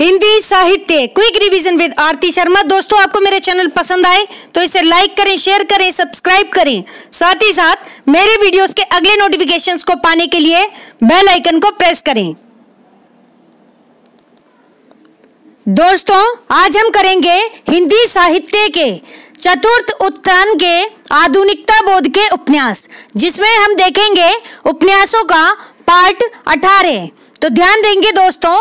हिंदी साहित्य quick revision with Aarti Sharma दोस्तों आपको मेरे चैनल पसंद आए तो इसे लाइक करें शेयर करें सब्सक्राइब करें साथ ही साथ मेरे वीडियोस के अगले नोटिफिकेशंस को पाने के लिए बेल आइकन को प्रेस करें दोस्तों आज हम करेंगे हिंदी साहित्य के चतुर्थ उत्थान के आधुनिकता बोध के उपन्यास जिसमें हम देखेंगे उपन्यासों का पार्ट अठारह तो ध्यान देंगे दोस्तों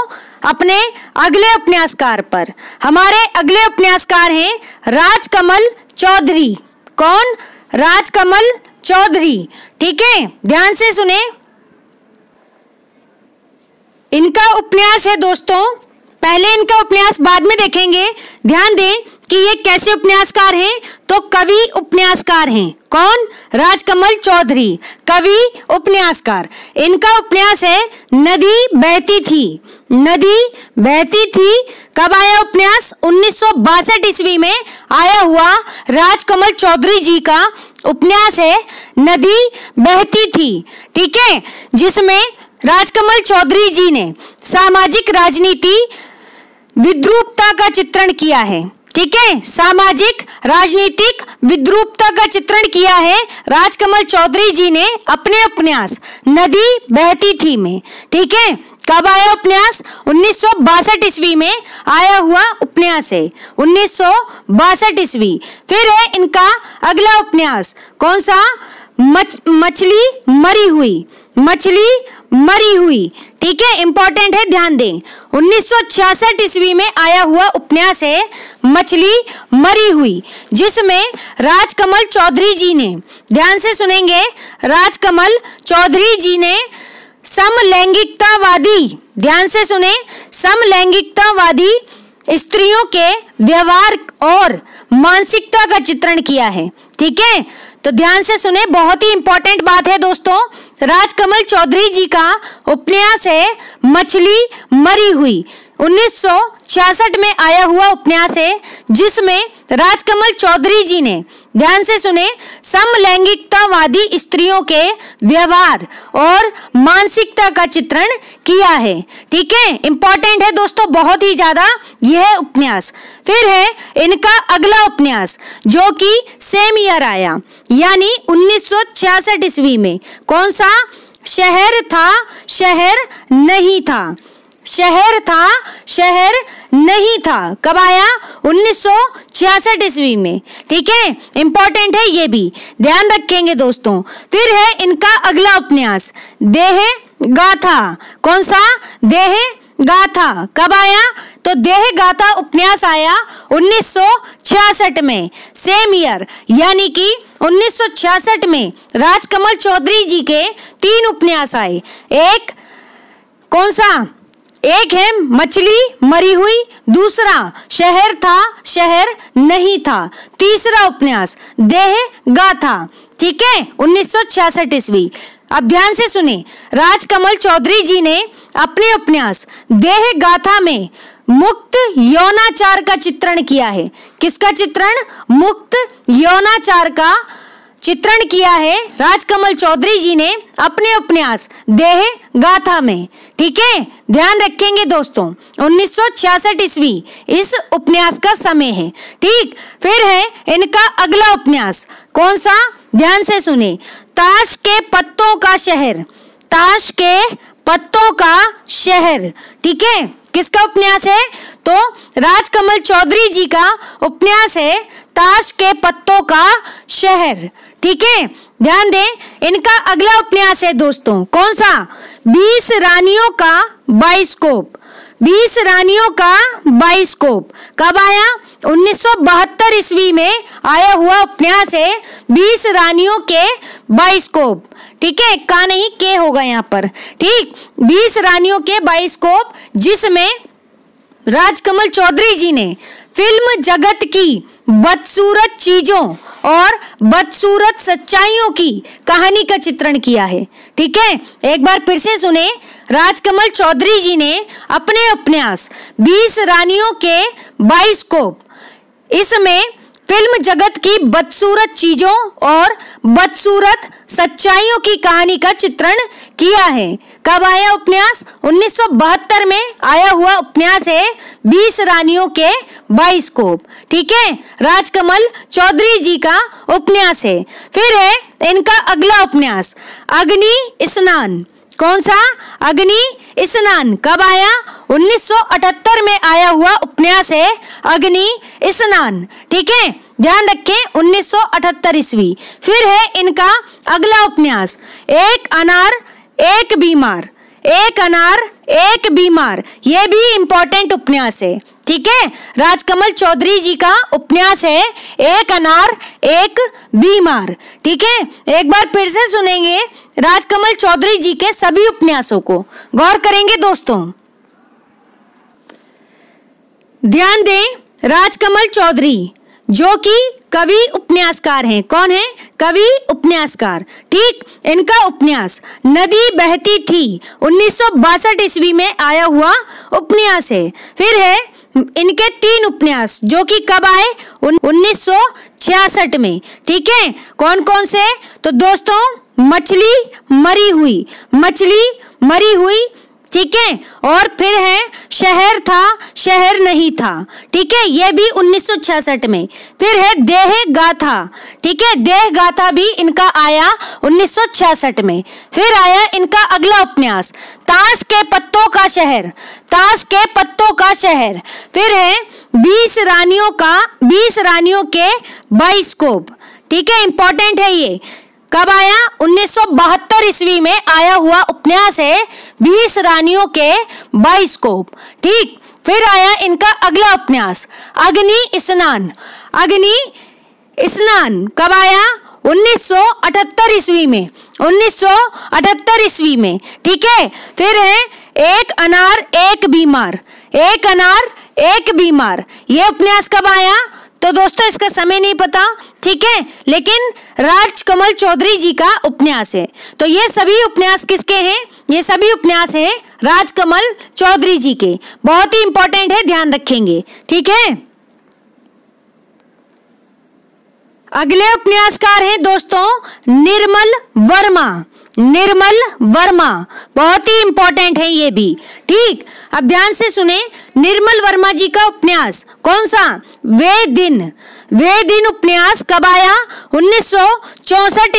अपने अगले उपन्यासकार पर हमारे अगले उपन्यासकार हैं राजकमल चौधरी कौन राजकमल चौधरी ठीक है ध्यान से सुने इनका उपन्यास है दोस्तों पहले इनका उपन्यास बाद में देखेंगे ध्यान दें कि ये कैसे उपन्यासकार हैं तो कवि उपन्यासकार हैं कौन राजकमल चौधरी कवि उपन्यासकार इनका उपन्यास है नदी बहती थी नदी बहती थी कब आया उपन्यास उन्नीस ईस्वी में आया हुआ राजकमल चौधरी जी का उपन्यास है नदी बहती थी ठीक है जिसमें राजकमल चौधरी जी ने सामाजिक राजनीति विद्रूपता का चित्रण किया है ठीक है सामाजिक राजनीतिक विद्रूपता का चित्रण किया है राजकमल चौधरी जी ने अपने उपन्यास नदी बहती थी में ठीक है कब आया उपन्यास उन्नीस ईस्वी में आया हुआ उपन्यास है उन्नीस ईस्वी फिर है इनका अगला उपन्यास कौन सा मच मछली मरी हुई मछली मरी हुई ठीक है इंपॉर्टेंट है ध्यान दें 1966 ईस्वी में आया हुआ उपन्यास है मछली मरी हुई जिसमें राजकमल चौधरी जी ने ध्यान से सुनेंगे राजकमल चौधरी जी ने समलैंगिकतावादी ध्यान से सुने समलैंगिकतावादी स्त्रियों के व्यवहार और मानसिकता का चित्रण किया है ठीक है तो ध्यान से सुने बहुत ही इंपॉर्टेंट बात है दोस्तों राजकमल चौधरी जी का उपन्यास है मछली मरी हुई 1966 में आया हुआ उपन्यास है जिसमें राजकमल चौधरी जी ने ध्यान से सुने समलैंगिकतावादी स्त्रियों के व्यवहार और मानसिकता का चित्रण किया है ठीक है इंपॉर्टेंट है दोस्तों बहुत ही ज्यादा यह उपन्यास फिर है इनका अगला उपन्यास जो कि सेम ईयर आया यानी 1966 ईस्वी में कौन सा शहर था शहर नहीं था शहर था शहर नहीं था कब आया 1966 ईस्वी में ठीक है इंपॉर्टेंट है ये भी ध्यान रखेंगे दोस्तों फिर है इनका अगला उपन्यास देह गाथा कौन सा देह गाथा कब आया तो देह गाथा उपन्यास आया 1966 में सेम ईयर यानी कि 1966 में राजकमल चौधरी जी के तीन उपन्यास आए एक कौन सा एक है मछली मरी हुई दूसरा शहर था शहर नहीं था तीसरा उपन्यास देह गाथा ठीक है 1966 ईस्वी अब ध्यान से सुने राजकमल चौधरी जी ने अपने उपन्यास देह गाथा में मुक्त यौनाचार का चित्रण किया है किसका चित्रण मुक्त यौनाचार का चित्रण किया है राजकमल चौधरी जी ने अपने उपन्यास देह गाथा में ठीक है ध्यान रखेंगे दोस्तों 1966 ईस्वी इस उपन्यास का समय है ठीक फिर है इनका अगला उपन्यास कौन सा ध्यान से सुने ताश के पत्तों का शहर ताश के पत्तों का शहर ठीक है किसका उपन्यास है तो राजकमल चौधरी जी का उपन्यास है ताश के पत्तों का शहर ठीक है ध्यान दें इनका अगला उपन्यास है दोस्तों कौन सा बीस रानियों का बाइस्कोप बीस रानियों का बाइस्कोप कब आया 1972 ईस्वी में आया हुआ उपन्यास है बीस रानियों के बाइस्कोप ठीक है का नहीं के होगा यहाँ पर ठीक बीस रानियों के बाइस्कोप जिसमें राजकमल चौधरी जी ने फिल्म जगत की बदसूरत चीजों और बदसूरत सच्चाइयों की कहानी का चित्रण किया है ठीक है एक बार फिर से सुने राजकमल चौधरी जी ने अपने उपन्यास बीस रानियों के बाइस्कोप इसमें फिल्म जगत की बदसूरत चीजों और बदसूरत सच्चाइयों की कहानी का चित्रण किया है कब आया उपन्यास 1972 में आया हुआ उपन्यास है बीस रानियों के बाइस्कोप ठीक है राजकमल चौधरी जी का उपन्यास है फिर है इनका अगला उपन्यास अग्नि स्नान कौन सा अग्नि स्नान कब आया 1978 में आया हुआ उपन्यास है अग्नि स्नान ठीक है ध्यान रखें 1978 ईस्वी फिर है इनका अगला उपन्यास एक अनार एक बीमार एक अनार एक बीमार ये भी इंपॉर्टेंट उपन्यास है ठीक है राजकमल चौधरी जी का उपन्यास है एक अनार एक बीमार ठीक है एक बार फिर से सुनेंगे राजकमल चौधरी जी के सभी उपन्यासों को गौर करेंगे दोस्तों ध्यान दें राजकमल चौधरी जो कि कवि उपन्यासकार हैं कौन है कवि उपन्यासकार ठीक इनका उपन्यास नदी बहती थी उन्नीस ईस्वी में आया हुआ उपन्यास है फिर है इनके तीन उपन्यास जो कि कब आए उन्नीस में ठीक है कौन कौन से तो दोस्तों मछली मरी हुई मछली मरी हुई ठीक है और फिर है शहर था शहर नहीं था ठीक है ये भी 1966 में फिर है देह गाथा ठीक है देह गाथा भी इनका आया 1966 में फिर आया इनका अगला उपन्यास ताश के पत्तों का शहर ताश के पत्तों का शहर फिर है बीस रानियों का बीस रानियों के बाइस्कोप ठीक है इंपॉर्टेंट है ये कब आया उन्नीस ईस्वी में आया हुआ उपन्यास है बीस रानियों के बाइस्कोप ठीक फिर आया इनका अगला उपन्यास अग्नि स्नान अग्नि स्नान कब आया 1978 ईस्वी में 1978 ईस्वी में ठीक है फिर है एक अनार एक बीमार एक अनार एक बीमार ये उपन्यास कब आया तो दोस्तों इसका समय नहीं पता ठीक है लेकिन राजकमल चौधरी जी का उपन्यास है तो ये सभी उपन्यास किसके हैं ये सभी उपन्यास हैं राजकमल चौधरी जी के बहुत ही इंपॉर्टेंट है ध्यान रखेंगे ठीक है अगले उपन्यासकार हैं दोस्तों निर्मल वर्मा निर्मल वर्मा बहुत ही इंपॉर्टेंट है ये भी ठीक अब ध्यान से सुने निर्मल वर्मा जी का उपन्यास कौन सा वे दिन वे दिन उपन्यास कब आया उन्नीस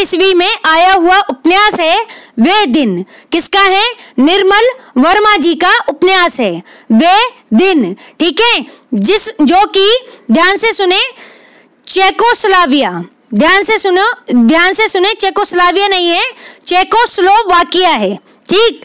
ईस्वी में आया हुआ उपन्यास है वे दिन किसका है निर्मल वर्मा जी का उपन्यास है वे दिन ठीक है जिस जो कि ध्यान से सुने चेकोस्लाविया ध्यान से सुनो ध्यान से सुने चेकोस्लाविया नहीं है चेकोस्लोवाकिया है ठीक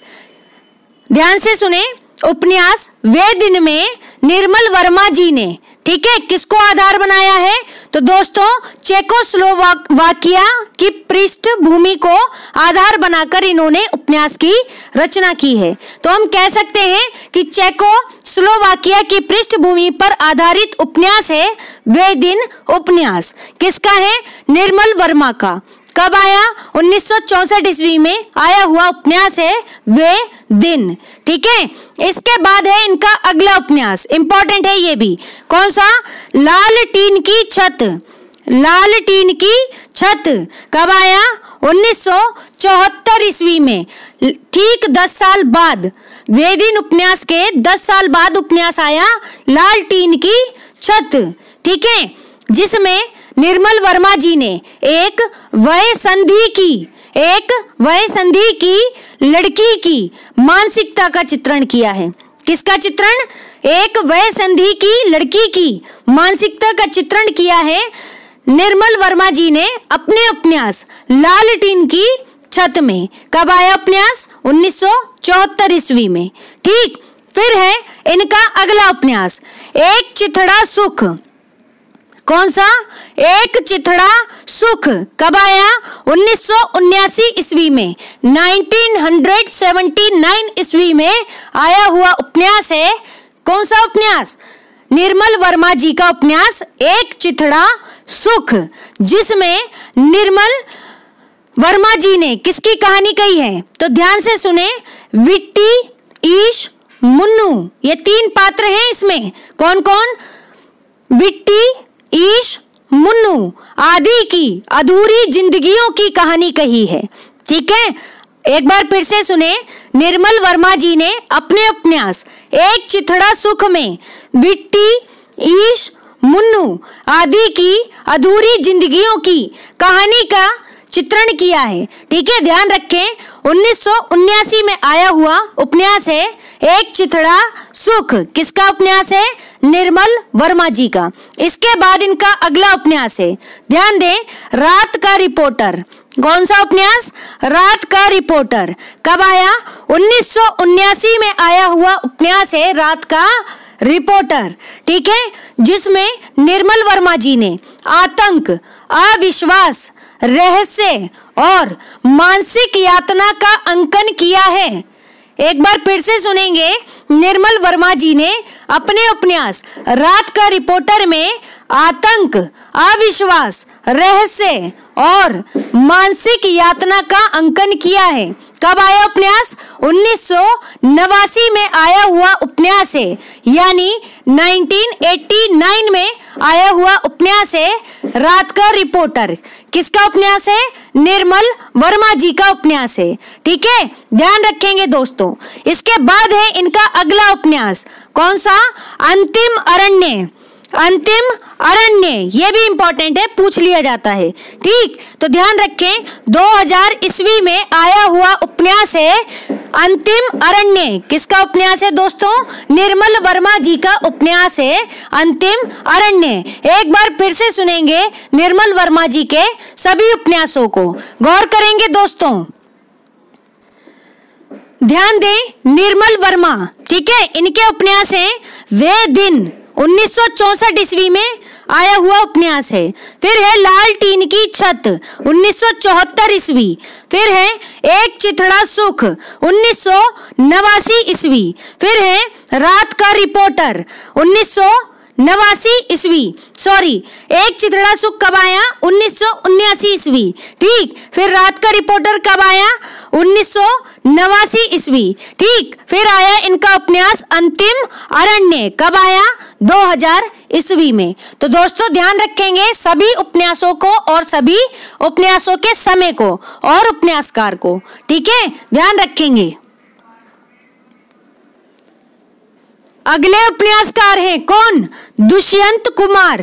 ध्यान से सुने उपन्यास वे दिन में निर्मल वर्मा जी ने ठीक है किसको आधार बनाया है तो दोस्तों चेकोस्लोवाकिया की पृष्ठभूमि को आधार बनाकर इन्होंने उपन्यास की रचना की है तो हम कह सकते हैं कि चेको स्लोवाकिया की पृष्ठभूमि पर आधारित उपन्यास है वे दिन उपन्यास किसका है निर्मल वर्मा का कब आया 1964 ईस्वी में आया हुआ उपन्यास है वे दिन ठीक है इसके बाद है इनका अगला उपन्यास इंपॉर्टेंट है ये भी कौन सा लाल टीन की छत लाल टीन की छत कब आया 1974 ईस्वी में ठीक 10 साल बाद वेदिन उपन्यास के 10 साल बाद उपन्यास आया लाल टीन की छत ठीक है जिसमें निर्मल वर्मा जी ने एक वय संधि की एक वय संधि की लड़की की मानसिकता का चित्रण किया है किसका चित्रण एक वय संधि की लड़की की मानसिकता का चित्रण किया है निर्मल वर्मा जी ने अपने उपन्यास लाल टीन की छत में कब आया उपन्यास 1974 ईस्वी में ठीक फिर है इनका अगला उपन्यास एक चिथड़ा सुख कौन सा एक चिथड़ा सुख कब आया उन्नीस ईस्वी में 1979 ईस्वी में आया हुआ उपन्यास है कौन सा उपन्यास निर्मल वर्मा जी का उपन्यास एक चिथड़ा सुख जिसमें निर्मल वर्मा जी ने किसकी कहानी कही है तो ध्यान से सुने विट्टी ईश मुन्नू ये तीन पात्र हैं इसमें कौन कौन विट्टी ईश मुन्नु आदि की अधूरी जिंदगियों की कहानी कही है ठीक है एक बार फिर से सुने निर्मल वर्मा जी ने अपने उपन्यास एक चिथड़ा सुख में विट्टी ईश मुन्नु आदि की अधूरी जिंदगियों की कहानी का चित्रण किया है ठीक है ध्यान रखें उन्नीस में आया हुआ उपन्यास है एक चिथड़ा सुख किसका उपन्यास है निर्मल वर्मा जी का इसके बाद इनका अगला उपन्यास है ध्यान दें रात का रिपोर्टर कौन सा उपन्यास रात का रिपोर्टर कब आया उन्नीस में आया हुआ उपन्यास है रात का रिपोर्टर ठीक है जिसमें निर्मल वर्मा जी ने आतंक अविश्वास रहस्य और मानसिक यातना का अंकन किया है एक बार फिर से सुनेंगे निर्मल वर्मा जी ने अपने उपन्यास रात का रिपोर्टर में आतंक अविश्वास रहस्य और मानसिक यातना का अंकन किया है कब आया उपन्यास उन्नीस में आया हुआ उपन्यास है यानी 1989 में आया हुआ उपन्यास है रात का रिपोर्टर किसका उपन्यास है निर्मल वर्मा जी का उपन्यास है ठीक है ध्यान रखेंगे दोस्तों इसके बाद है इनका अगला उपन्यास कौन सा अंतिम अरण्य अंतिम अरण्य ये भी इंपॉर्टेंट है पूछ लिया जाता है ठीक तो ध्यान रखें 2000 ईस्वी में आया हुआ उपन्यास है अंतिम अरण्य किसका उपन्यास है दोस्तों निर्मल वर्मा जी का उपन्यास है अंतिम अरण्य एक बार फिर से सुनेंगे निर्मल वर्मा जी के सभी उपन्यासों को गौर करेंगे दोस्तों ध्यान दें निर्मल वर्मा ठीक है इनके उपन्यास है वे दिन उन्नीस ईस्वी में आया हुआ उपन्यास है फिर है लाल टीन की छत 1974 ईस्वी फिर है एक चिथड़ा सुख उन्नीस ईस्वी फिर है रात का रिपोर्टर उन्नीस नवासी ईस्वी सॉरी एक चित्रा सुख कब आया उन्नीस ईस्वी ठीक फिर रात का रिपोर्टर कब आया उन्नीस सौ नवासी ईस्वी ठीक फिर आया इनका उपन्यास अंतिम अरण्य कब आया 2000 ईस्वी में तो दोस्तों ध्यान रखेंगे सभी उपन्यासों को और सभी उपन्यासों के समय को और उपन्यासकार को ठीक है ध्यान रखेंगे अगले उपन्यासकार हैं कौन दुष्यंत कुमार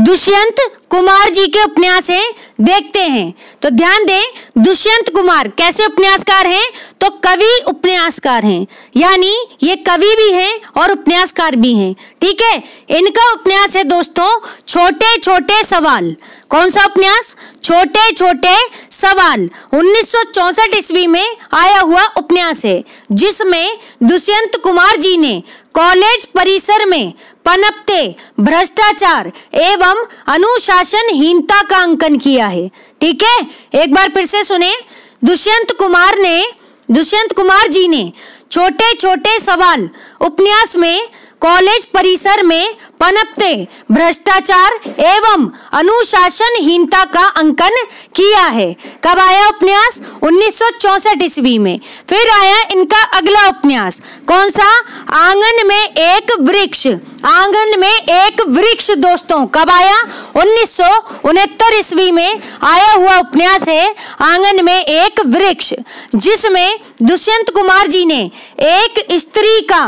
दुष्यंत कुमार जी के उपन्यास हैं देखते हैं तो ध्यान दें दुष्यंत कुमार कैसे उपन्यासकार हैं तो कवि उपन्यासकार हैं यानी ये कवि भी हैं और उपन्यासकार भी हैं ठीक है इनका उपन्यास है दोस्तों छोटे छोटे सवाल कौन सा उपन्यास छोटे छोटे सवाल 1964 ईस्वी में आया हुआ उपन्यास है जिसमें दुष्यंत कुमार जी ने कॉलेज परिसर में पनपते भ्रष्टाचार एवं अनुशासनहीनता का अंकन किया है ठीक है एक बार फिर से सुने दुष्यंत कुमार ने दुष्यंत कुमार जी ने छोटे छोटे सवाल उपन्यास में कॉलेज परिसर में पनपते भ्रष्टाचार एवं अनुशासनहीनता का अंकन किया है कब आया उपन्यास उन्नीस ईस्वी में फिर आया इनका अगला उपन्यास कौन सा आंगन में एक वृक्ष आंगन में एक वृक्ष दोस्तों कब आया उन्नीस ईस्वी में आया हुआ उपन्यास है आंगन में एक वृक्ष जिसमें दुष्यंत कुमार जी ने एक स्त्री का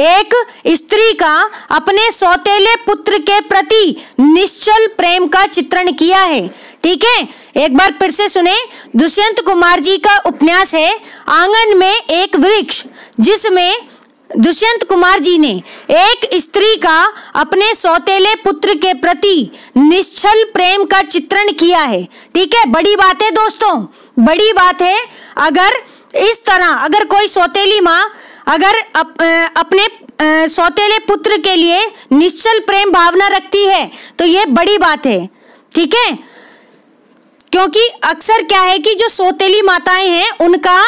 एक स्त्री का अपने सौतेले पुत्र के प्रति निश्चल प्रेम का चित्रण किया है ठीक है एक बार फिर से सुने दुष्यंत कुमार जी का उपन्यास है आंगन में एक वृक्ष जिसमें दुष्यंत कुमार जी ने एक स्त्री का अपने सौतेले पुत्र के प्रति निश्चल प्रेम का चित्रण किया है ठीक है बड़ी बात है दोस्तों बड़ी बात है अगर इस तरह अगर कोई सौतेली माँ अगर अप, अपने सौतेले पुत्र के लिए निश्चल प्रेम भावना रखती है तो यह बड़ी बात है ठीक है क्योंकि अक्सर क्या है कि जो सौतेली माताएं हैं उनका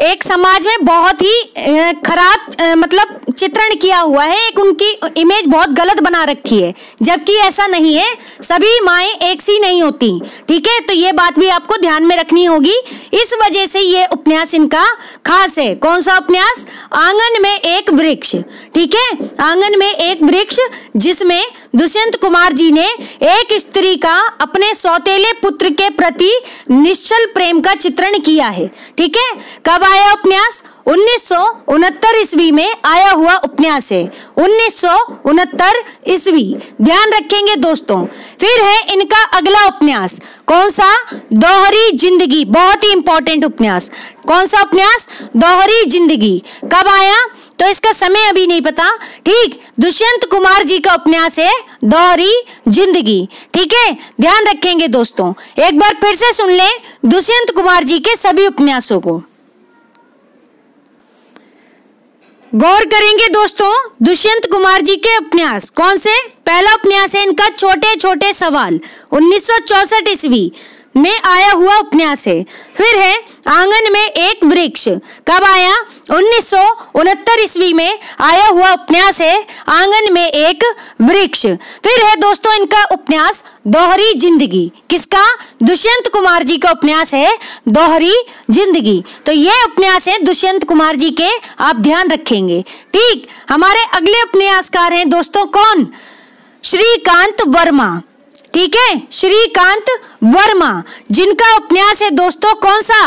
एक समाज में बहुत ही खराब मतलब चित्रण किया हुआ है एक उनकी इमेज बहुत गलत बना रखी है जबकि ऐसा नहीं है सभी माएँ एक सी नहीं होती ठीक है तो ये बात भी आपको ध्यान में रखनी होगी इस वजह से ये उपन्यास इनका खास है कौन सा उपन्यास आंगन में एक वृक्ष ठीक है आंगन में एक वृक्ष जिसमें दुष्यंत कुमार जी ने एक स्त्री का अपने सौतेले पुत्र के प्रति निश्चल प्रेम का चित्रण किया है ठीक है कब आया उपन्यास उन्नीस ईस्वी में आया हुआ उपन्यास है उन्नीस ईस्वी ध्यान रखेंगे दोस्तों फिर है इनका अगला उपन्यास कौन सा दोहरी जिंदगी बहुत ही इंपॉर्टेंट उपन्यास कौन सा उपन्यास दोहरी जिंदगी कब आया तो इसका समय अभी नहीं पता ठीक दुष्यंत कुमार जी का उपन्यास है दोहरी जिंदगी ठीक है ध्यान रखेंगे दोस्तों एक बार फिर से सुन लें दुष्यंत कुमार जी के सभी उपन्यासों को गौर करेंगे दोस्तों दुष्यंत कुमार जी के उपन्यास कौन से पहला उपन्यास है इनका छोटे छोटे सवाल उन्नीस सौ ईस्वी में आया हुआ उपन्यास है फिर है आंगन में एक वृक्ष कब आया उन्नीस ईस्वी में आया हुआ उपन्यास है आंगन में एक वृक्ष फिर है दोस्तों इनका उपन्यास दोहरी जिंदगी किसका दुष्यंत कुमार जी का उपन्यास है दोहरी जिंदगी तो ये उपन्यास है दुष्यंत कुमार जी के आप ध्यान रखेंगे ठीक हमारे अगले उपन्यासकार हैं दोस्तों कौन श्रीकांत वर्मा ठीक है श्रीकांत वर्मा जिनका उपन्यास है दोस्तों कौन सा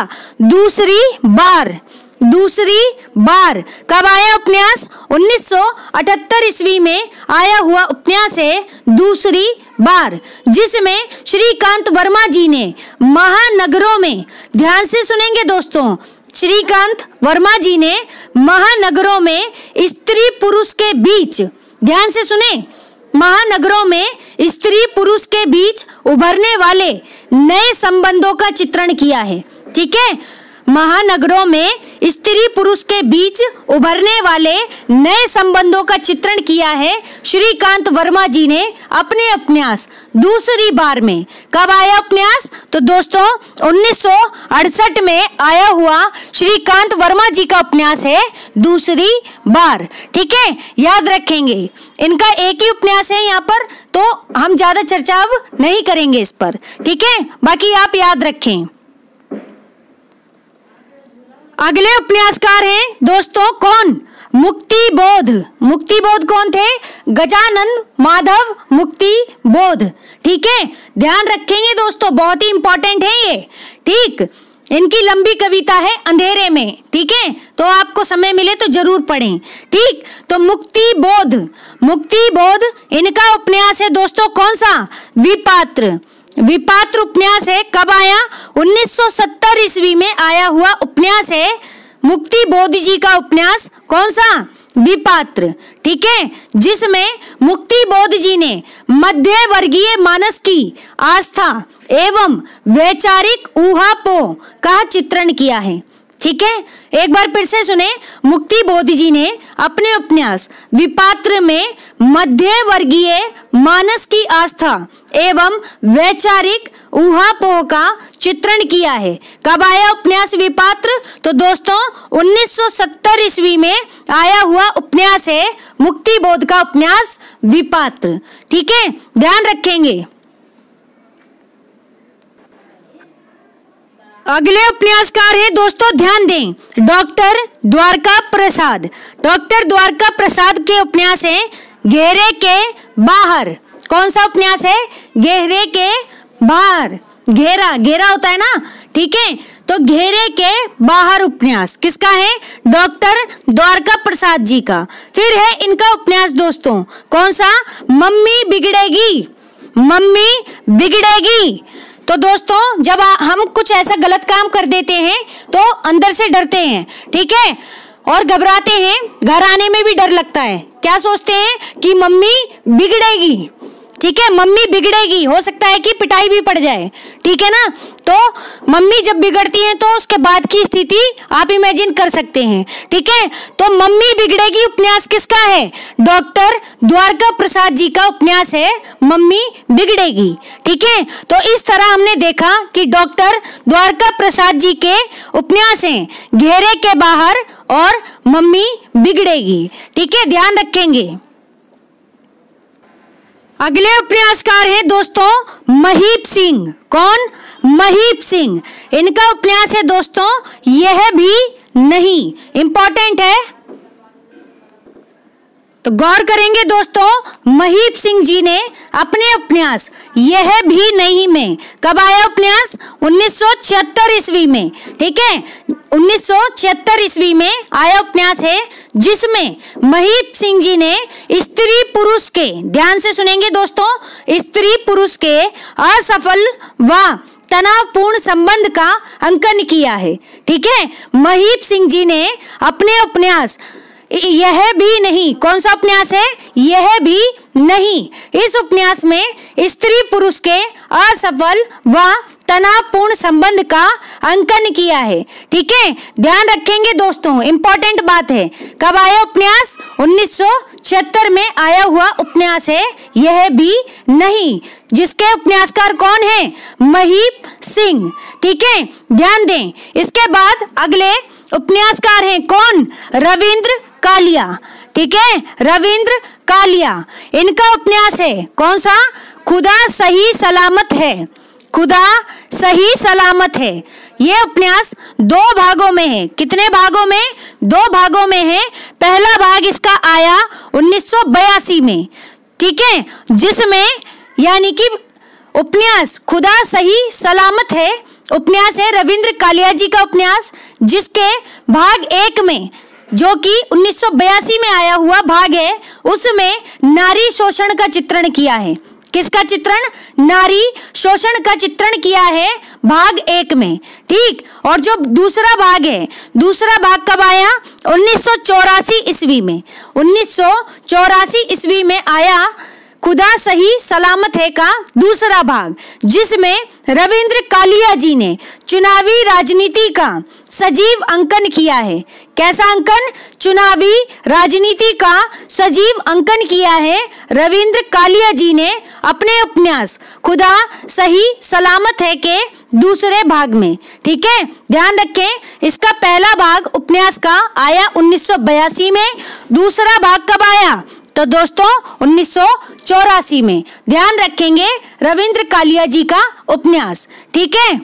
दूसरी बार दूसरी बार कब आया उपन्यास 1978 ईस्वी में आया हुआ उपन्यास है दूसरी बार जिसमें श्रीकांत वर्मा जी ने महानगरों में ध्यान से सुनेंगे दोस्तों श्रीकांत वर्मा जी ने महानगरों में स्त्री पुरुष के बीच ध्यान से सुने महानगरों में स्त्री पुरुष के बीच उभरने वाले नए संबंधों का चित्रण किया है ठीक है महानगरों में स्त्री पुरुष के बीच उभरने वाले नए संबंधों का चित्रण किया है श्रीकांत वर्मा जी ने अपने उपन्यास दूसरी बार में कब आया उपन्यास तो दोस्तों 1968 में आया हुआ श्रीकांत वर्मा जी का उपन्यास है दूसरी बार ठीक है याद रखेंगे इनका एक ही उपन्यास है यहाँ पर तो हम ज्यादा चर्चा अब नहीं करेंगे इस पर ठीक है बाकी आप याद रखें अगले उपन्यासकार हैं दोस्तों कौन मुक्ति बोध मुक्ति बोध कौन थे गजानंद माधव मुक्ति बोध ठीक है ध्यान रखेंगे दोस्तों बहुत ही इंपॉर्टेंट है ये ठीक इनकी लंबी कविता है अंधेरे में ठीक है तो आपको समय मिले तो जरूर पढ़ें ठीक तो मुक्ति बोध मुक्ति बोध इनका उपन्यास है दोस्तों कौन सा विपात्र विपात्र उपन्यास है कब आया 1970 ईस्वी में आया हुआ उपन्यास है मुक्ति बोध जी का उपन्यास कौन सा विपात्र ठीक है जिसमें मुक्ति बोध जी ने मध्य वर्गीय मानस की आस्था एवं वैचारिक ऊहापोह का चित्रण किया है ठीक है एक बार फिर से सुने मुक्ति बोध जी ने अपने उपन्यास विपात्र में मध्य वर्गीय मानस की आस्था एवं वैचारिक उहापोह का चित्रण किया है कब आया उपन्यास विपात्र तो दोस्तों 1970 ईस्वी में आया हुआ उपन्यास है मुक्ति बोध का उपन्यास विपात्र ठीक है ध्यान रखेंगे अगले उपन्यासकार हैं दोस्तों ध्यान दें डॉक्टर द्वारका प्रसाद डॉक्टर द्वारका प्रसाद के उपन्यास है घेरे के बाहर कौन सा उपन्यास है घेरे के बाहर घेरा घेरा होता है ना ठीक है तो घेरे के बाहर उपन्यास किसका है डॉक्टर द्वारका प्रसाद जी का फिर है इनका उपन्यास दोस्तों कौन सा मम्मी बिगड़ेगी मम्मी बिगड़ेगी तो दोस्तों जब हम कुछ ऐसा गलत काम कर देते हैं तो अंदर से डरते हैं ठीक है और घबराते हैं घर आने में भी डर लगता है क्या सोचते हैं कि मम्मी बिगड़ेगी ठीक है मम्मी बिगड़ेगी हो सकता है कि पिटाई भी पड़ जाए ठीक है ना तो मम्मी जब बिगड़ती है तो उसके बाद की स्थिति आप इमेजिन कर सकते हैं ठीक है तो मम्मी बिगड़ेगी उपन्यास किसका है डॉक्टर द्वारका प्रसाद जी का उपन्यास है मम्मी बिगड़ेगी ठीक है तो इस तरह हमने देखा कि डॉक्टर द्वारका प्रसाद जी के उपन्यास हैं घेरे के बाहर और मम्मी बिगड़ेगी ठीक है ध्यान रखेंगे अगले उपन्यासकार हैं दोस्तों महीप सिंह कौन महीप सिंह इनका उपन्यास है दोस्तों यह भी नहीं इंपॉर्टेंट है तो गौर करेंगे दोस्तों महीप सिंह जी ने अपने उपन्यास यह भी नहीं में कब आया उपन्यास छिहत्तर ईस्वी में ठीक है छिहत्तर ईस्वी में आया उपन्यास है जिसमें महीप सिंह जी ने स्त्री पुरुष के ध्यान से सुनेंगे दोस्तों स्त्री पुरुष के असफल व तनावपूर्ण संबंध का अंकन किया है ठीक है महीप सिंह जी ने अपने उपन्यास यह भी नहीं कौन सा उपन्यास है यह भी नहीं इस उपन्यास में स्त्री पुरुष के असफल व तनावपूर्ण संबंध का अंकन किया है ठीक है ध्यान रखेंगे दोस्तों इंपॉर्टेंट बात है कब आया उपन्यास उन्नीस में आया हुआ उपन्यास है यह भी नहीं जिसके उपन्यासकार कौन है महीप सिंह ठीक है ध्यान दें इसके बाद अगले उपन्यासकार हैं कौन रविंद्र कालिया ठीक है रविंद्र कालिया इनका उपन्यास है कौन सा खुदा सही सलामत है खुदा सही सलामत है यह उपन्यास दो भागों में है कितने भागों में दो भागों में है पहला भाग इसका आया उन्नीस में ठीक है जिसमें यानी कि उपन्यास खुदा सही सलामत है उपन्यास है रविंद्र कालिया जी का उपन्यास जिसके भाग एक में जो कि 1982 में आया हुआ भाग है उसमें नारी शोषण का चित्रण किया है किसका चित्रण नारी शोषण का चित्रण किया है भाग एक में ठीक और जो दूसरा भाग है दूसरा भाग कब आया उन्नीस ईस्वी में उन्नीस ईस्वी में आया खुदा सही सलामत है का दूसरा भाग जिसमें रविंद्र कालिया जी ने चुनावी राजनीति का सजीव अंकन किया है कैसा अंकन चुनावी राजनीति का सजीव अंकन किया है रविंद्र कालिया जी ने अपने उपन्यास खुदा सही सलामत है के दूसरे भाग में ठीक है ध्यान रखें इसका पहला भाग उपन्यास का आया 1982 में दूसरा भाग कब आया तो दोस्तों उन्नीस में ध्यान रखेंगे रविंद्र कालिया जी का उपन्यास ठीक है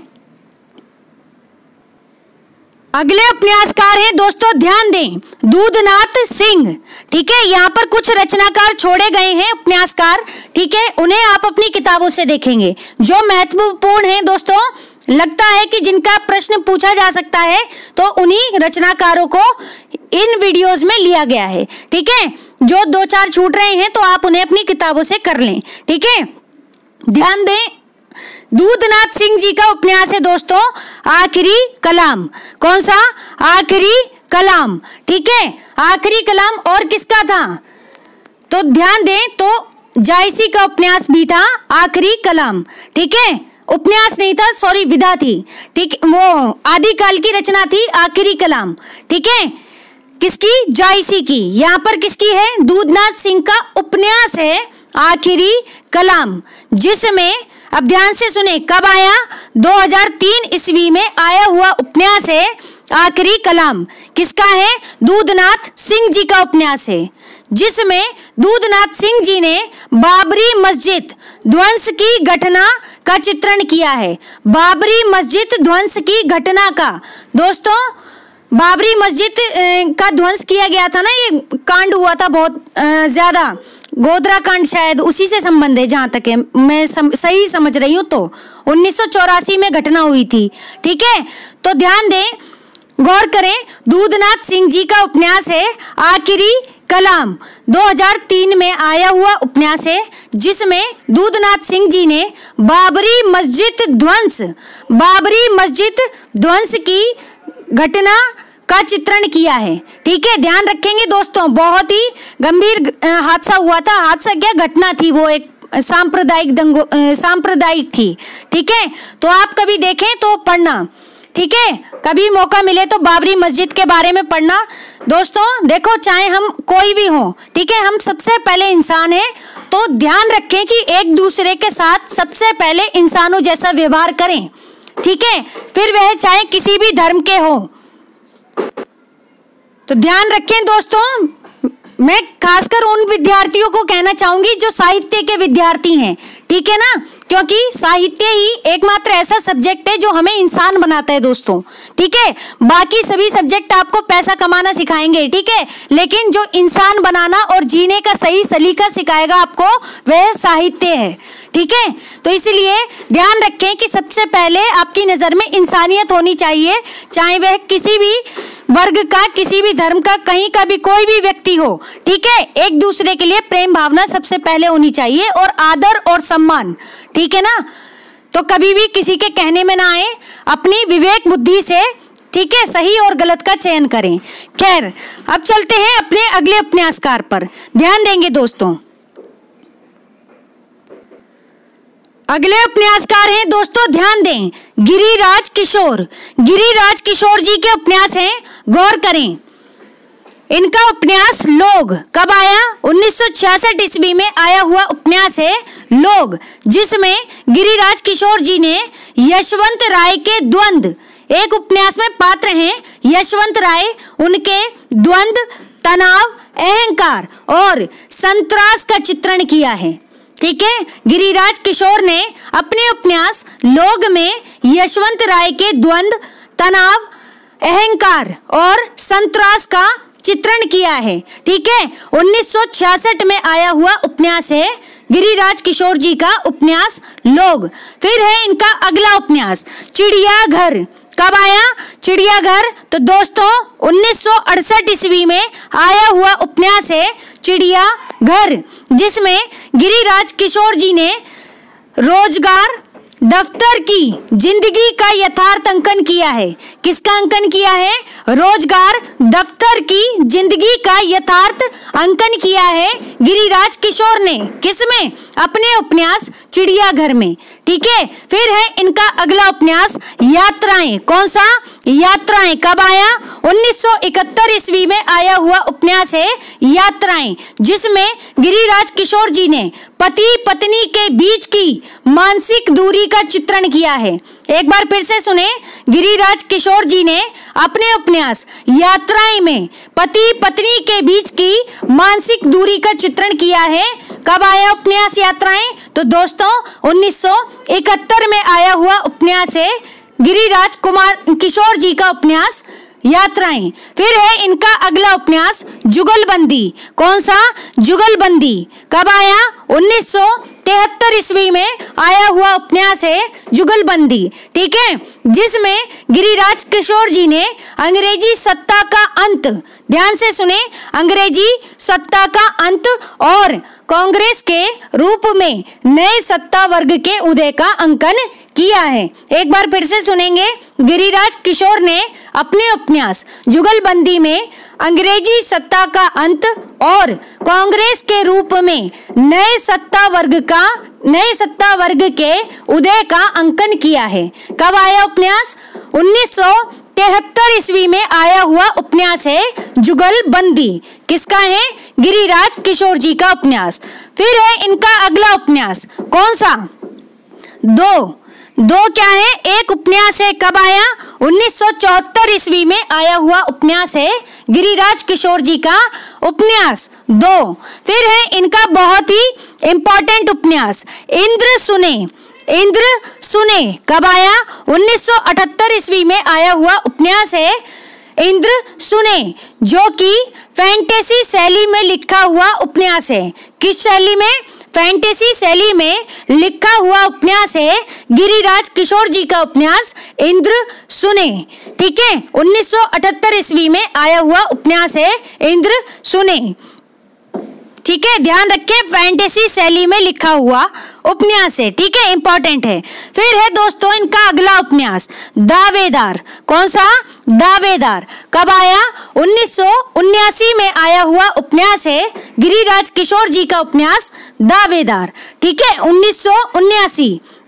अगले उपन्यासकार हैं दोस्तों ध्यान दें दूधनाथ सिंह ठीक है यहाँ पर कुछ रचनाकार छोड़े गए हैं उपन्यासकार ठीक है उन्हें आप अपनी किताबों से देखेंगे जो महत्वपूर्ण हैं दोस्तों लगता है कि जिनका प्रश्न पूछा जा सकता है तो उन्हीं रचनाकारों को इन वीडियोस में लिया गया है ठीक है जो दो चार छूट रहे हैं तो आप उन्हें अपनी किताबों से कर लें ठीक है ध्यान दें दूधनाथ सिंह जी का उपन्यास है दोस्तों आखिरी कलाम कौन सा आखिरी कलाम ठीक है आखिरी कलाम और किसका था तो ध्यान दें तो जायसी का उपन्यास भी था आखिरी कलाम ठीक है उपन्यास नहीं था सॉरी विधा थी ठीक वो आदिकाल की रचना थी आखिरी कलाम ठीक है किसकी जायसी की यहाँ पर किसकी है दूधनाथ सिंह का उपन्यास है आखिरी कलाम जिसमें अब ध्यान से सुने कब आया 2003 ईस्वी में आया हुआ उपन्यास है आखिरी कलाम किसका है दूधनाथ सिंह जी का उपन्यास है जिसमें दूधनाथ सिंह जी ने बाबरी मस्जिद ध्वंस की घटना का चित्रण किया है बाबरी मस्जिद ध्वंस की घटना का दोस्तों बाबरी मस्जिद का ध्वंस किया गया था ना ये कांड हुआ था बहुत ज़्यादा गोदरा कांड शायद उसी से संबंध है जहां तक है मैं सम, सही समझ रही हूं तो उन्नीस में घटना हुई थी ठीक है तो ध्यान दें गौर करें दूधनाथ सिंह जी का उपन्यास है आखिरी कलाम 2003 में आया हुआ उपन्यास है जिसमें दूधनाथ सिंह जी ने बाबरी मस्जिद ध्वंस बाबरी मस्जिद ध्वंस की घटना का चित्रण किया है ठीक है ध्यान रखेंगे दोस्तों बहुत ही गंभीर हादसा हुआ था हादसा क्या घटना थी वो एक सांप्रदायिक दंगो सांप्रदायिक थी ठीक है तो आप कभी देखें तो पढ़ना ठीक है कभी मौका मिले तो बाबरी मस्जिद के बारे में पढ़ना दोस्तों देखो चाहे हम कोई भी हो ठीक है हम सबसे पहले इंसान हैं तो ध्यान रखें कि एक दूसरे के साथ सबसे पहले इंसानों जैसा व्यवहार करें ठीक है फिर वह चाहे किसी भी धर्म के हो तो ध्यान रखें दोस्तों मैं खासकर उन विद्यार्थियों को कहना चाहूंगी जो साहित्य के विद्यार्थी हैं ठीक है ना क्योंकि साहित्य ही एकमात्र ऐसा सब्जेक्ट है जो हमें इंसान बनाता है दोस्तों ठीक है बाकी सभी सब्जेक्ट आपको पैसा कमाना सिखाएंगे ठीक है लेकिन जो इंसान बनाना और जीने का सही सलीका सिखाएगा आपको वह साहित्य है ठीक है तो इसीलिए ध्यान रखें कि सबसे पहले आपकी नज़र में इंसानियत होनी चाहिए चाहे वह किसी भी वर्ग का किसी भी धर्म का कहीं का भी कोई भी व्यक्ति हो ठीक है एक दूसरे के लिए प्रेम भावना सबसे पहले होनी चाहिए और आदर और सम्मान ठीक है ना तो कभी भी किसी के कहने में ना आए अपनी विवेक बुद्धि से ठीक है सही और गलत का चयन करें खैर अब चलते हैं अपने अगले उपन्यासकार पर ध्यान देंगे दोस्तों अगले उपन्यासकार हैं दोस्तों ध्यान दें गिरिराज किशोर गिरिराज किशोर जी के उपन्यास हैं गौर करें इनका उपन्यास लोग कब आया 1966 ईस्वी में आया हुआ उपन्यास है लोग जिसमें गिरिराज किशोर जी ने यशवंत राय के द्वंद एक उपन्यास में पात्र हैं यशवंत राय उनके द्वंद तनाव अहंकार और संतरास का चित्रण किया है ठीक है गिरिराज किशोर ने अपने उपन्यास लोग में यशवंत राय के द्वंद तनाव अहंकार और संतरास का चित्रण किया है ठीक है 1966 में आया हुआ उपन्यास है गिरिराज किशोर जी का उपन्यास लोग फिर है इनका अगला उपन्यास चिड़ियाघर कब आया चिड़ियाघर तो दोस्तों 1968 ईस्वी में आया हुआ उपन्यास है चिड़ियाघर जिसमें गिरिराज किशोर जी ने रोजगार दफ्तर की जिंदगी का यथार्थ अंकन किया है किसका अंकन किया है रोजगार दफ्तर की जिंदगी का यथार्थ अंकन किया है गिरिराज किशोर ने किसमें अपने उपन्यास चिड़ियाघर में ठीक है फिर है इनका अगला उपन्यास यात्राएं कौन सा यात्राएं कब आया 1971 ईस्वी में आया हुआ उपन्यास है यात्राएं जिसमें गिरिराज किशोर जी ने पति पत्नी के बीच की मानसिक दूरी का चित्रण किया है एक बार फिर से सुने गिरिराज किशोर जी ने अपने उपन्यास यात्राएं में पति पत्नी के बीच की मानसिक दूरी का चित्रण किया है कब आया उपन्यास यात्राएं तो दोस्तों 1971 में आया हुआ उपन्यास है गिरिराज कुमार किशोर जी का उपन्यास यात्राएं फिर है इनका अगला उपन्यास जुगलबंदी कौन सा जुगलबंदी कब आया उन्नीस तिहत्तर ईस्वी में आया हुआ उपन्यास है जुगलबंदी ठीक है जिसमें गिरिराज किशोर जी ने अंग्रेजी सत्ता का अंत ध्यान से सुने अंग्रेजी सत्ता का अंत और कांग्रेस के रूप में नए सत्ता वर्ग के उदय का अंकन किया है एक बार फिर से सुनेंगे गिरिराज किशोर ने अपने उपन्यास जुगलबंदी में अंग्रेजी सत्ता का अंत और कांग्रेस के रूप में नए सत्ता वर्ग का नए सत्ता वर्ग के उदय का अंकन किया है कब आया उपन्यास उन्नीस सौ तिहत्तर ईस्वी में आया हुआ उपन्यास है जुगल बंदी किसका है गिरिराज किशोर जी का उपन्यास फिर है इनका अगला उपन्यास कौन सा दो दो क्या है एक उपन्यास है कब आया 1974 ईस्वी में आया हुआ उपन्यास है गिरिराज किशोर जी का उपन्यास दो फिर है इनका बहुत ही इंपॉर्टेंट उपन्यास इंद्र सुने इंद्र सुने कब आया 1978 ईस्वी में आया हुआ उपन्यास है इंद्र सुने जो कि फैंटेसी शैली में लिखा हुआ उपन्यास है किस शैली में फैंटेसी शैली में लिखा हुआ उपन्यास है गिरिराज किशोर जी का उपन्यास इंद्र सुने ठीक है 1978 ईस्वी में आया हुआ उपन्यास है इंद्र सुने ठीक है ध्यान रखें फैंटेसी शैली में लिखा हुआ उपन्यास है ठीक है इंपॉर्टेंट है फिर है दोस्तों इनका अगला उपन्यास दावेदार कौन सा दावेदार कब आया उन्नीस में आया हुआ उपन्यास है गिरिराज किशोर जी का उपन्यास दावेदार ठीक है उन्नीस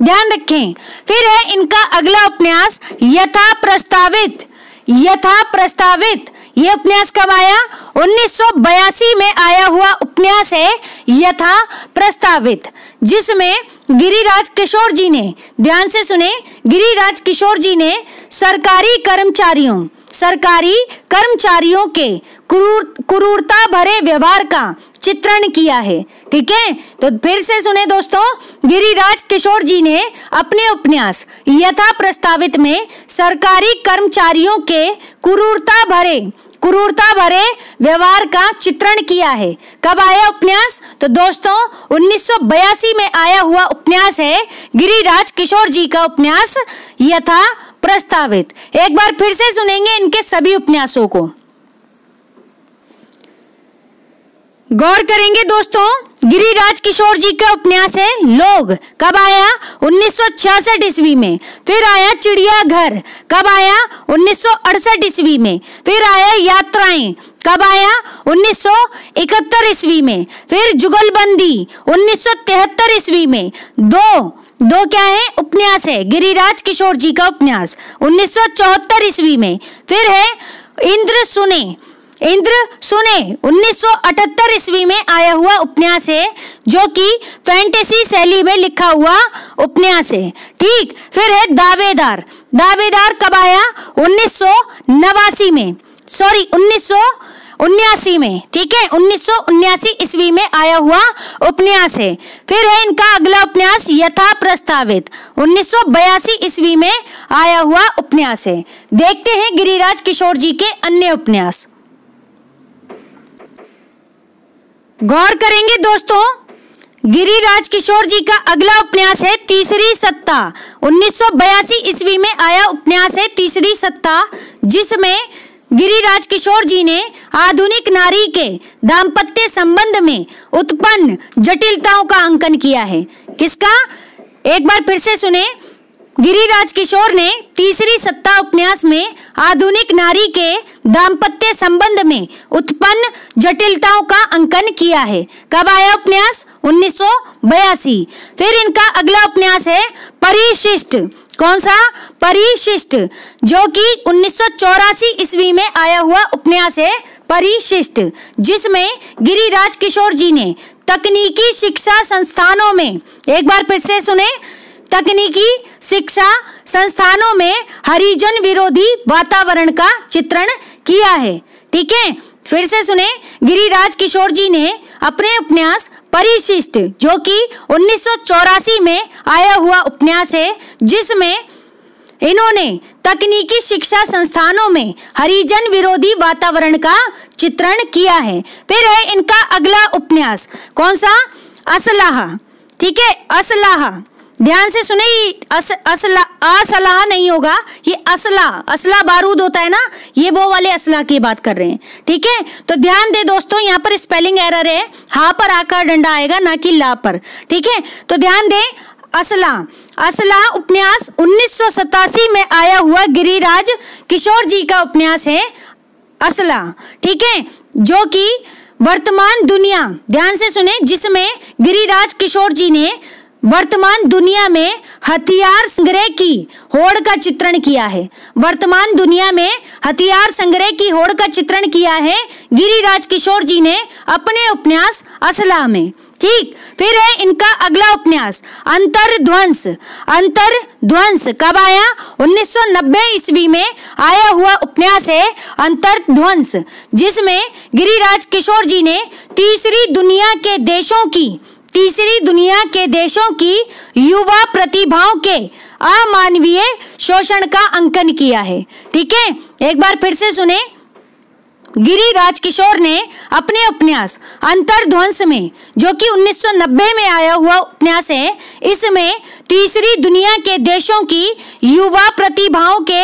ध्यान रखें फिर है इनका अगला उपन्यास यथा प्रस्तावित यथा प्रस्तावित ये उपन्यास कब आया 1982 में आया हुआ उपन्यास है यथा प्रस्तावित जिसमें गिरिराज किशोर जी ने ध्यान से सुने गिरिराज किशोर जी ने सरकारी कर्मचारियों सरकारी कर्मचारियों के क्रूर क्रूरता भरे व्यवहार का चित्रण किया है ठीक है तो फिर से सुने दोस्तों गिरिराज किशोर जी ने अपने उपन्यास यथा प्रस्तावित में सरकारी कर्मचारियों के क्रूरता भरे क्रूरता भरे व्यवहार का चित्रण किया है कब आया उपन्यास तो दोस्तों 1982 में आया हुआ उपन्यास है गिरिराज किशोर जी का उपन्यास यथा प्रस्तावित एक बार फिर से सुनेंगे इनके सभी उपन्यासों को गौर करेंगे दोस्तों गिरिराज किशोर जी के उपन्यास है लोग कब आया 1966 ईस्वी में फिर आया चिड़िया घर कब आया 1968 ईस्वी में फिर आया यात्राएं कब आया 1971 ईस्वी में फिर जुगलबंदी 1973 ईस्वी में दो दो क्या है उपन्यास है गिरिराज किशोर जी का उपन्यास 1974 ईस्वी में फिर है इंद्र सुने इंद्र सुने 1978 ईस्वी में आया हुआ उपन्यास है जो कि फैंटेसी शैली में लिखा हुआ उपन्यास है ठीक फिर है दावेदार दावेदार कब आया उन्नीस में सॉरी उन्नीस उन्यासी में ठीक है उन्नीस ईस्वी में आया हुआ उपन्यास है फिर है इनका अगला उपन्यास यथा प्रस्तावित 1982 ईस्वी में आया हुआ उपन्यास है देखते हैं गिरिराज किशोर जी के अन्य उपन्यास गौर करेंगे दोस्तों गिरिराज किशोर जी का अगला उपन्यास है तीसरी सत्ता 1982 ईस्वी में आया उपन्यास है तीसरी सत्ता जिसमें गिरिराज किशोर जी ने आधुनिक नारी के दाम्पत्य संबंध में उत्पन्न जटिलताओं का अंकन किया है किसका एक बार फिर से सुने गिरिराज किशोर ने तीसरी सत्ता उपन्यास में आधुनिक नारी के दाम्पत्य संबंध में उत्पन्न जटिलताओं का अंकन किया है कब आया उपन्यास उन्नीस फिर इनका अगला उपन्यास है परिशिष्ट कौन सा परिशिष्ट जो कि 1984 ईस्वी में आया हुआ उपन्यास है परिशिष्ट जिसमें गिरिराज किशोर जी ने तकनीकी शिक्षा संस्थानों में एक बार फिर से सुने तकनीकी शिक्षा संस्थानों में हरिजन विरोधी वातावरण का चित्रण किया है ठीक है फिर से सुने गिरिराज किशोर जी ने अपने उपन्यास परिशिष्ट जो कि उन्नीस में आया हुआ उपन्यास है जिसमें इन्होंने तकनीकी शिक्षा संस्थानों में हरिजन विरोधी वातावरण का चित्रण किया है फिर है इनका अगला उपन्यास कौन सा असलाहा ठीक है असलाहा ध्यान से सुने अस, असला असलाह नहीं होगा ये असला असला बारूद होता है ना ये वो वाले असला की बात कर रहे हैं ठीक है तो ध्यान दे दोस्तों यहाँ पर स्पेलिंग एरर है हा पर आकर डंडा आएगा ना कि ला पर ठीक है तो ध्यान दे असला असला उपन्यास उन्नीस में आया हुआ गिरिराज किशोर जी का उपन्यास है असला ठीक है जो कि वर्तमान दुनिया ध्यान से सुने जिसमें गिरिराज किशोर जी ने वर्तमान दुनिया में हथियार संग्रह की होड़ का चित्रण किया है वर्तमान दुनिया में हथियार संग्रह की होड़ का चित्रण किया है गिरिराज किशोर जी ने अपने उपन्यास असला में ठीक फिर है इनका अगला उपन्यास अंतर ध्वंस अंतर ध्वंस कब आया 1990 ईस्वी में आया हुआ उपन्यास है अंतर ध्वंस जिसमें गिरिराज किशोर जी ने तीसरी दुनिया के देशों की तीसरी दुनिया के देशों की युवा प्रतिभाओं के अमानवीय शोषण का अंकन किया है ठीक है एक बार फिर से सुने गिरिराज किशोर ने अपने उपन्यास अंतरध्वंस में जो कि 1990 में आया हुआ उपन्यास है इसमें तीसरी दुनिया के देशों की युवा प्रतिभाओं के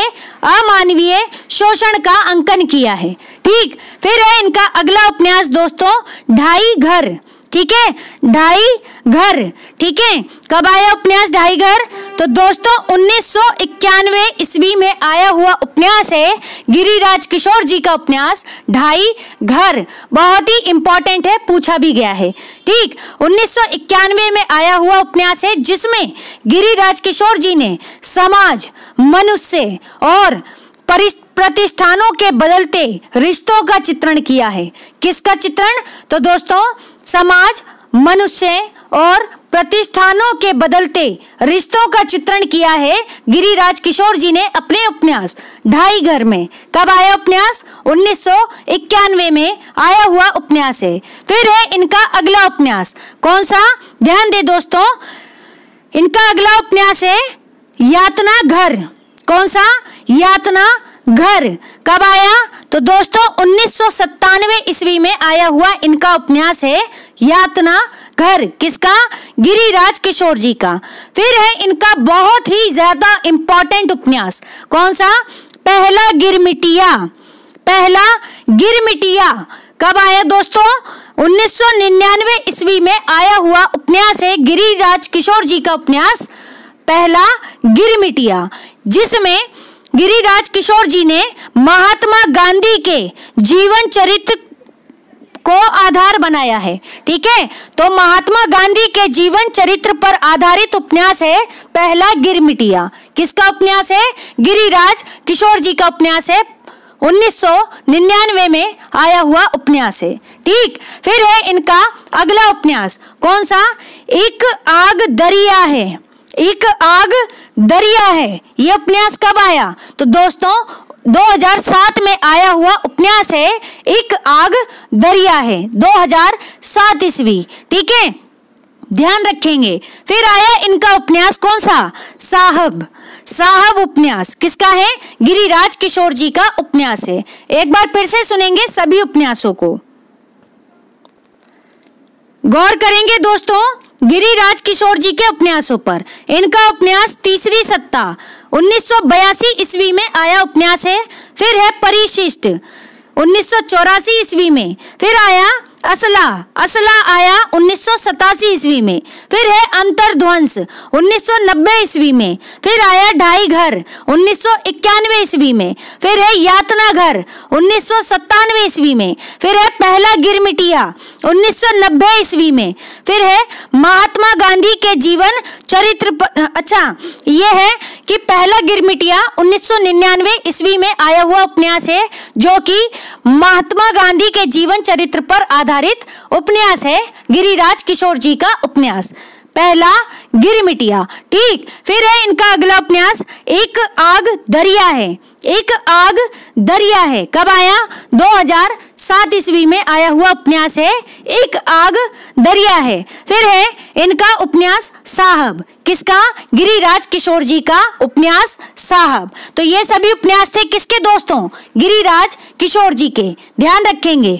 अमानवीय शोषण का अंकन किया है ठीक फिर है इनका अगला उपन्यास दोस्तों ढाई घर ठीक है ढाई घर ठीक है कब आया उपन्यास ढाई घर तो दोस्तों उन्नीस सौ इक्यानवे ईस्वी में आया हुआ उपन्यास है गिरिराज किशोर जी का उपन्यास ढाई घर बहुत ही इंपॉर्टेंट है पूछा भी गया है ठीक उन्नीस सौ इक्यानवे में आया हुआ उपन्यास है जिसमें गिरिराज किशोर जी ने समाज मनुष्य और परिस्थिति प्रतिष्ठानों के बदलते रिश्तों का चित्रण किया है किसका चित्रण तो दोस्तों समाज मनुष्य और प्रतिष्ठानों के बदलते रिश्तों का चित्रण किया है गिरिराज किशोर जी ने अपने उपन्यास ढाई घर में कब आया उपन्यास उन्नीस में आया हुआ उपन्यास है फिर है इनका अगला उपन्यास कौन सा ध्यान दे दोस्तों इनका अगला उपन्यास है यातना घर कौन सा यातना घर कब आया तो दोस्तों उन्नीस सौ ईस्वी में आया हुआ इनका उपन्यास है यातना घर किसका गिरिराज किशोर जी का फिर है इनका बहुत ही ज्यादा इंपॉर्टेंट उपन्यास कौन सा पहला गिरमिटिया पहला गिरमिटिया कब आया दोस्तों 1999 ईस्वी में आया हुआ उपन्यास है गिरिराज किशोर जी का उपन्यास पहला गिरमिटिया जिसमें गिरिराज किशोर जी ने महात्मा गांधी के जीवन चरित्र को आधार बनाया है ठीक है तो महात्मा गांधी के जीवन चरित्र पर आधारित उपन्यास है पहला मिटिया किसका उपन्यास है गिरिराज किशोर जी का उपन्यास है 1999 में आया हुआ उपन्यास है ठीक फिर है इनका अगला उपन्यास कौन सा एक आग दरिया है एक आग दरिया है ये उपन्यास कब आया तो दोस्तों 2007 में आया हुआ उपन्यास है एक आग दरिया है 2007 ईस्वी ठीक है ध्यान रखेंगे फिर आया इनका उपन्यास कौन सा साहब साहब उपन्यास किसका है गिरिराज किशोर जी का उपन्यास है एक बार फिर से सुनेंगे सभी उपन्यासों को गौर करेंगे दोस्तों गिरिराज किशोर जी के उपन्यासों पर इनका उपन्यास तीसरी सत्ता 1982 ईस्वी में आया उपन्यास है फिर है परिशिष्ट उन्नीस ईस्वी में फिर आया असला असला आया उन्नीस ईस्वी में फिर है अंतरध्वंस उन्नीस ईस्वी में फिर आया ढाई घर उन्नीस ईस्वी में फिर है यातना घर उन्नीस ईस्वी में फिर है पहला गिरमिटिया उन्नीस ईस्वी में फिर है महात्मा गांधी के जीवन चरित्र प... अच्छा ये है कि पहला गिरमिटिया उन्नीस ईस्वी में आया हुआ उपन्यास है जो कि महात्मा गांधी के जीवन चरित्र पर आधार आधारित उपन्यास है गिरिराज किशोर जी का उपन्यास पहला गिरिमिटिया ठीक फिर है इनका अगला उपन्यास एक आग दरिया है एक आग दरिया है कब आया 2007 ईस्वी में आया हुआ उपन्यास है एक आग दरिया है फिर है इनका उपन्यास साहब किसका गिरिराज किशोर जी का उपन्यास साहब तो ये सभी उपन्यास थे किसके दोस्तों गिरिराज किशोर जी के ध्यान रखेंगे